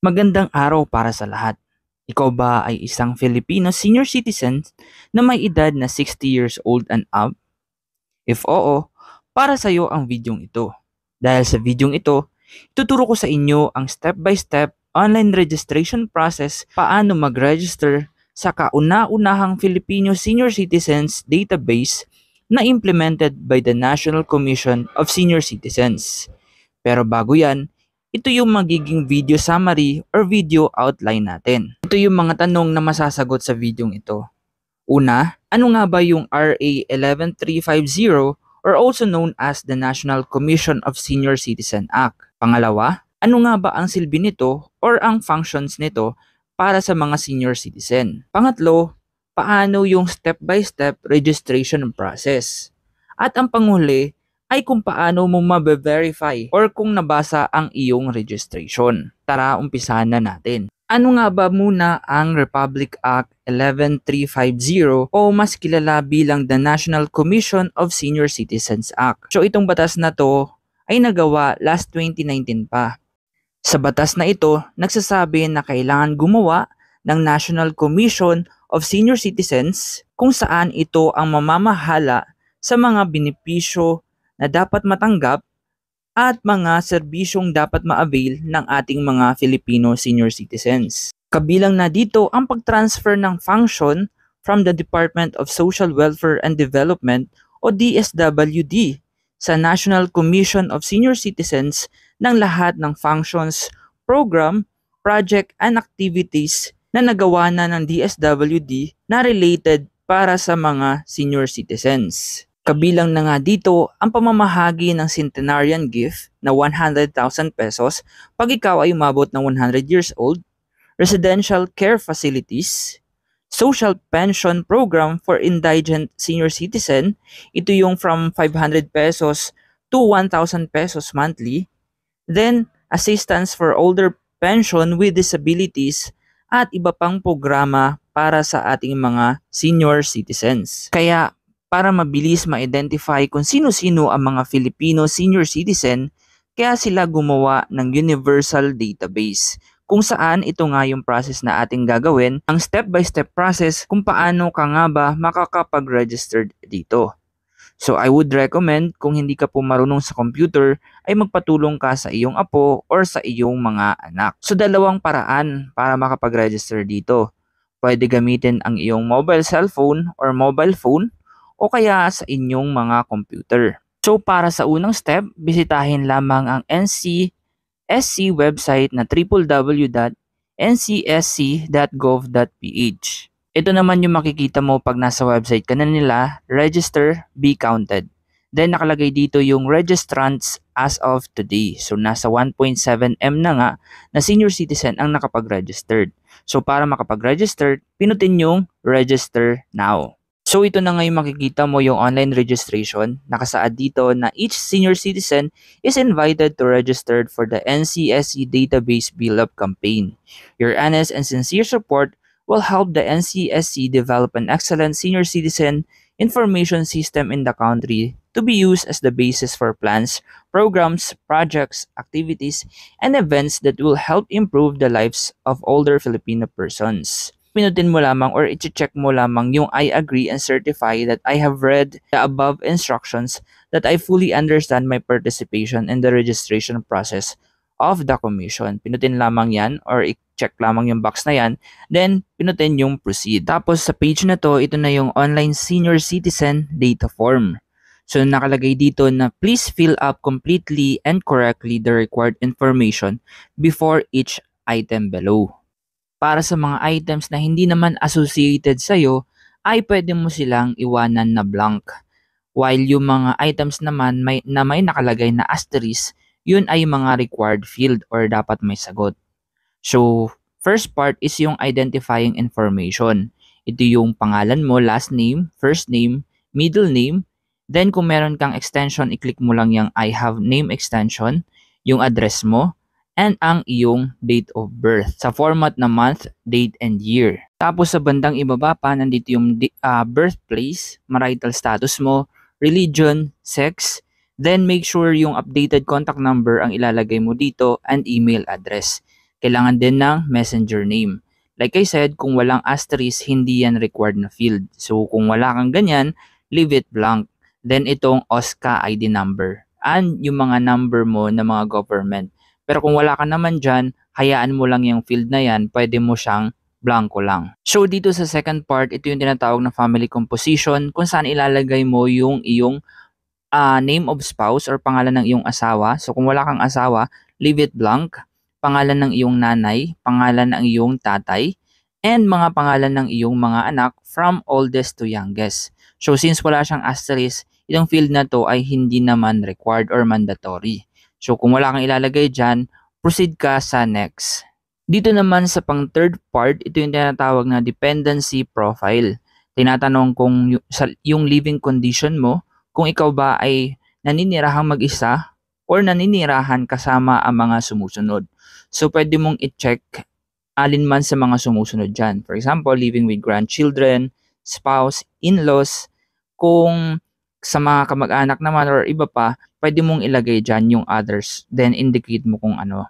Magandang araw para sa lahat. Ikaw ba ay isang Filipino senior citizen na may edad na 60 years old and up? If oo, para sa iyo ang videong ito. Dahil sa videong ito, ituturo ko sa inyo ang step-by-step -step online registration process paano mag-register sa kauna-unahang Filipino Senior Citizens Database na implemented by the National Commission of Senior Citizens. Pero bago yan, ito yung magiging video summary or video outline natin. Ito yung mga tanong na masasagot sa video ito. Una, ano nga ba yung RA 11350 or also known as the National Commission of Senior Citizen Act? Pangalawa, ano nga ba ang silbi nito or ang functions nito para sa mga senior citizen? Pangatlo, paano yung step by -step registration process? At ang panghuli, ay kung paano mo mabe-verify or kung nabasa ang iyong registration. Tara, umpisahan na natin. Ano nga ba muna ang Republic Act 11350 o mas kilala bilang the National Commission of Senior Citizens Act? So itong batas na to ay nagawa last 2019 pa. Sa batas na ito, nagsasabi na kailangan gumawa ng National Commission of Senior Citizens kung saan ito ang mamamahala sa mga benepisyo na dapat matanggap at mga serbisyong dapat ma-avail ng ating mga Filipino senior citizens. Kabilang na dito ang pag-transfer ng function from the Department of Social Welfare and Development o DSWD sa National Commission of Senior Citizens ng lahat ng functions, program, project and activities na nagawa na ng DSWD na related para sa mga senior citizens. Kabilang na nga dito ang pamamahagi ng centenarian gift na 100,000 pesos pag ikaw ay umabot ng 100 years old, residential care facilities, social pension program for indigent senior citizen, ito yung from 500 pesos to 1,000 pesos monthly, then assistance for older pension with disabilities at iba pang programa para sa ating mga senior citizens. Kaya para mabilis ma-identify kung sino-sino ang mga Filipino senior citizen kaya sila gumawa ng universal database kung saan ito nga yung process na ating gagawin, ang step-by-step process kung paano ka nga ba makakapag-registered dito. So I would recommend kung hindi ka po marunong sa computer ay magpatulong ka sa iyong apo or sa iyong mga anak. So dalawang paraan para makapag-register dito. Pwede gamitin ang iyong mobile cellphone or mobile phone o kaya sa inyong mga computer. So para sa unang step, bisitahin lamang ang NC SC website na www.ncsc.gov.ph. Ito naman yung makikita mo pag nasa website ka na nila, register, be counted. Then nakalagay dito yung registrants as of today. So nasa 1.7M na nga na senior citizen ang nakapag-registered. So para makapag-register, pinutin yung register now. So ito na ngayon makikita mo yung online registration. Nakasaad dito na each senior citizen is invited to register for the NCSC Database Build-Up Campaign. Your honest and sincere support will help the NCSC develop an excellent senior citizen information system in the country to be used as the basis for plans, programs, projects, activities, and events that will help improve the lives of older Filipino persons pinutin mo lamang or i-check mo lamang yung I agree and certify that I have read the above instructions that I fully understand my participation in the registration process of the commission. Pinutin lamang yan or i-check lamang yung box na yan. Then, pinutin yung proceed. Tapos sa page na to, ito na yung online senior citizen data form. So, nakalagay dito na please fill up completely and correctly the required information before each item below para sa mga items na hindi naman associated sa iyo ay pwede mo silang iwanan na blank. While yung mga items naman may, na may nakalagay na asterisk, yun ay mga required field or dapat may sagot. So, first part is yung identifying information. Ito yung pangalan mo, last name, first name, middle name, then kung meron kang extension, i-click mo lang yung I have name extension, yung address mo, and ang iyong date of birth sa format na month, date, and year. Tapos sa bandang ibaba pa, nandito yung uh, birthplace, marital status mo, religion, sex, then make sure yung updated contact number ang ilalagay mo dito and email address. Kailangan din ng messenger name. Like I said, kung walang asterisk, hindi yan required na field. So kung wala kang ganyan, leave it blank. Then itong OSCA ID number and yung mga number mo na mga government pero kung wala ka naman dyan, hayaan mo lang yung field na yan, pwede mo siyang blanco lang. So dito sa second part, ito yung tinatawag na family composition kung saan ilalagay mo yung iyong uh, name of spouse or pangalan ng iyong asawa. So kung wala kang asawa, leave it blank. Pangalan ng iyong nanay, pangalan ng iyong tatay, and mga pangalan ng iyong mga anak from oldest to youngest. So since wala siyang asterisk, itong field na to ay hindi naman required or mandatory. So kung wala kang ilalagay dyan, proceed ka sa next. Dito naman sa pang third part, ito yung tinatawag na dependency profile. Tinatanong kung yung living condition mo, kung ikaw ba ay naninirahang mag-isa or naninirahan kasama ang mga sumusunod. So pwede mong i-check alin man sa mga sumusunod dyan. For example, living with grandchildren, spouse, in-laws, kung sa mga kamag-anak naman or iba pa, pwede mong ilagay dyan yung others. Then, indicate mo kung ano.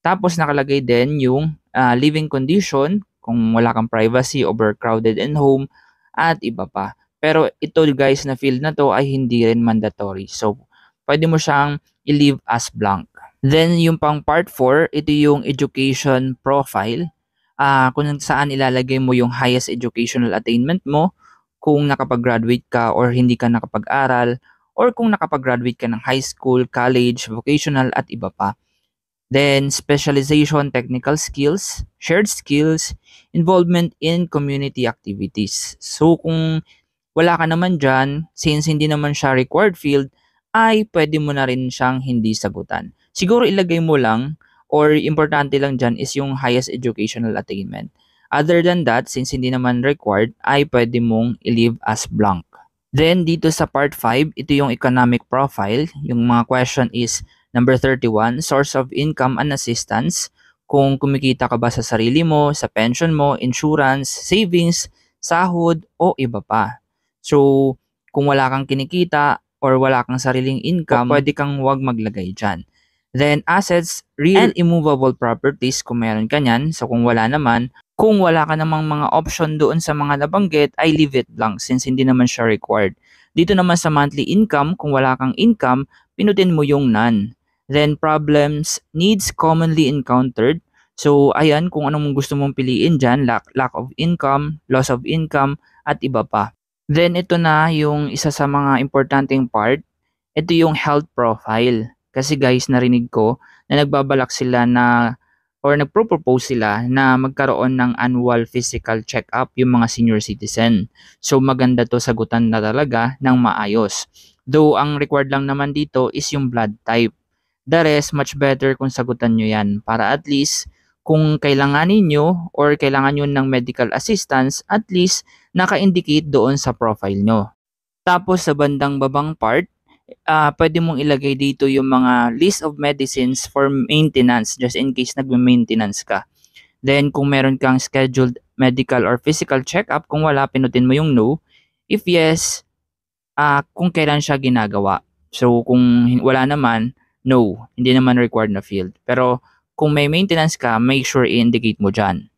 Tapos, nakalagay din yung uh, living condition, kung wala kang privacy, overcrowded and home, at iba pa. Pero ito guys na field na to ay hindi rin mandatory. So, pwede mo siyang i-leave as blank. Then, yung pang part 4, ito yung education profile. Uh, kung saan ilalagay mo yung highest educational attainment mo, kung nakapag-graduate ka or hindi ka nakapag-aral, or kung nakapag-graduate ka ng high school, college, vocational at iba pa. Then, specialization, technical skills, shared skills, involvement in community activities. So, kung wala ka naman dyan, since hindi naman siya required field, ay pwede mo na rin siyang hindi sagutan. Siguro ilagay mo lang or importante lang dyan is yung highest educational attainment. Other than that, since hindi naman required, ay pwede mong i-leave as blank. Then dito sa part 5, ito yung economic profile. Yung mga question is number 31, source of income and assistance. Kung kumikita ka ba sa sarili mo, sa pension mo, insurance, savings, sahod, o iba pa. So, kung wala kang kinikita or wala kang sariling income, pwede kang huwag maglagay dyan. Then assets, real and immovable properties kung meron ka nyan. So kung wala naman, kung wala ka namang mga option doon sa mga nabanggit, ay leave it lang since hindi naman siya required. Dito naman sa monthly income, kung wala kang income, pinutin mo yung none. Then problems, needs commonly encountered. So ayan kung anong gusto mong piliin dyan, lack, lack of income, loss of income, at iba pa. Then ito na yung isa sa mga importanteng part. Ito yung health profile. Kasi guys, narinig ko na nagbabalak sila na or nagpropose sila na magkaroon ng annual physical check-up yung mga senior citizen. So maganda to sagutan na talaga ng maayos. Though ang required lang naman dito is yung blood type. The rest, much better kung sagutan nyo yan para at least kung kailangan ninyo or kailangan nyo ng medical assistance, at least naka-indicate doon sa profile nyo. Tapos sa bandang babang part, uh, pwede mong ilagay dito yung mga list of medicines for maintenance just in case nagme-maintenance ka. Then kung meron kang scheduled medical or physical checkup, kung wala, pinutin mo yung no. If yes, uh, kung kailan siya ginagawa. So kung wala naman, no, hindi naman required na field. Pero kung may maintenance ka, make sure i-indicate mo dyan.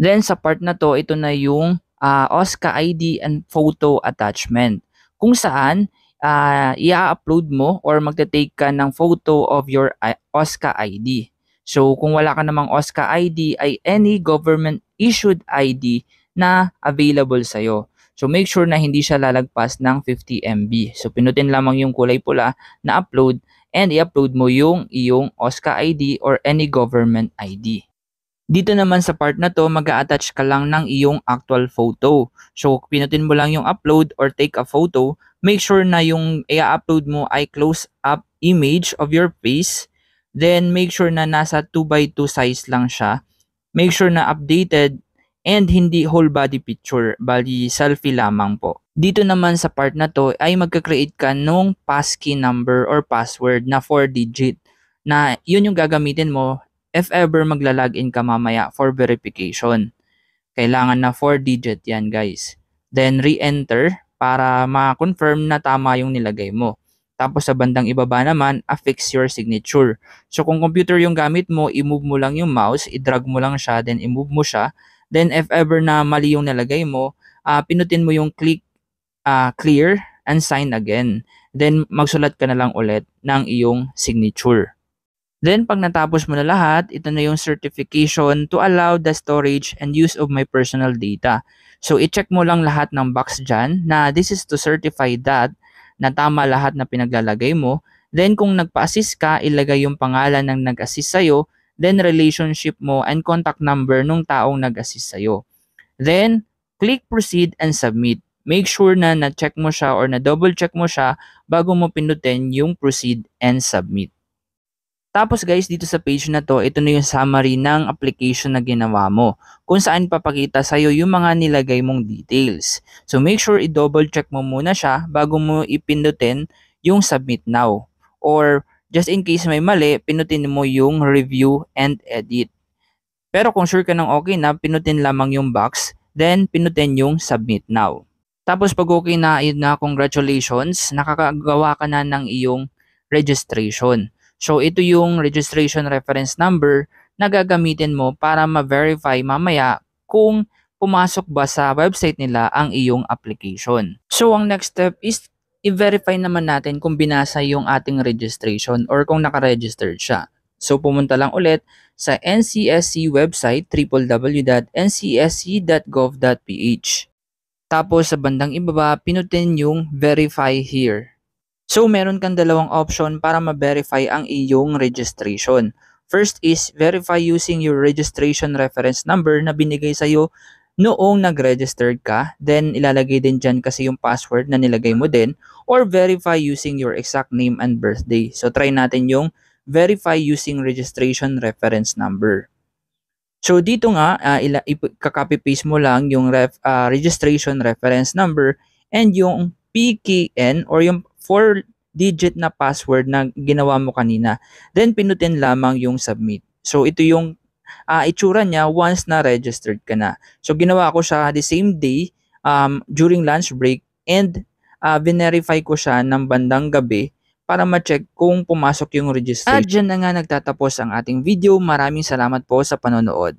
Then sa part na to, ito na yung uh, ah, OSCA ID and photo attachment. Kung saan, uh, i-upload mo or magte-take ka ng photo of your ah, OSCA ID. So kung wala ka namang OSCA ID ay any government issued ID na available sa iyo. So make sure na hindi siya lalagpas ng 50 MB. So pinutin lamang yung kulay pula na upload and i-upload mo yung iyong OSCA ID or any government ID. Dito naman sa part na to, mag attach ka lang ng iyong actual photo. So, pinutin mo lang yung upload or take a photo, make sure na yung i-upload mo ay close up image of your face. Then, make sure na nasa 2x2 size lang siya. Make sure na updated and hindi whole body picture, bali selfie lamang po. Dito naman sa part na to ay magka-create ka nung passkey number or password na 4 digit na yun yung gagamitin mo if ever magla-login ka mamaya for verification. Kailangan na 4-digit yan guys. Then re-enter para ma-confirm na tama yung nilagay mo. Tapos sa bandang ibaba naman, affix your signature. So kung computer yung gamit mo, i-move mo lang yung mouse, i-drag mo lang siya, then i-move mo siya. Then if ever na mali yung nilagay mo, uh, pinutin mo yung click uh, clear and sign again. Then magsulat ka na lang ulit ng iyong signature. Then pag natapos mo na lahat, ito na yung certification to allow the storage and use of my personal data. So i-check mo lang lahat ng box dyan na this is to certify that na tama lahat na pinaglalagay mo. Then kung nagpa-assist ka, ilagay yung pangalan ng nag-assist sa'yo, then relationship mo and contact number nung taong nag-assist sa'yo. Then click proceed and submit. Make sure na na-check mo siya or na double check mo siya bago mo pinutin yung proceed and submit. Tapos guys, dito sa page na to, ito na yung summary ng application na ginawa mo kung saan papakita sa'yo yung mga nilagay mong details. So make sure i-double check mo muna siya bago mo ipindutin yung submit now. Or just in case may mali, pinutin mo yung review and edit. Pero kung sure ka ng okay na, pinutin lamang yung box, then pinutin yung submit now. Tapos pag okay na, yun na, congratulations, nakakagawa ka na ng iyong registration. So ito yung registration reference number na gagamitin mo para ma-verify mamaya kung pumasok ba sa website nila ang iyong application. So ang next step is i-verify naman natin kung binasa yung ating registration or kung nakaregistered siya. So pumunta lang ulit sa NCSC website www.ncsc.gov.ph. Tapos sa bandang ibaba, pinutin yung verify here. So, meron kang dalawang option para ma-verify ang iyong registration. First is, verify using your registration reference number na binigay sa iyo noong nag-registered ka. Then, ilalagay din dyan kasi yung password na nilagay mo din. Or verify using your exact name and birthday. So, try natin yung verify using registration reference number. So, dito nga, uh, ila- copy-paste mo lang yung ref- uh, registration reference number and yung PKN or yung four-digit na password na ginawa mo kanina. Then, pinutin lamang yung submit. So, ito yung uh, itsura niya once na registered ka na. So, ginawa ko siya the same day um, during lunch break and uh, verify ko siya ng bandang gabi para ma-check kung pumasok yung registration. At ah, dyan na nga nagtatapos ang ating video. Maraming salamat po sa panonood.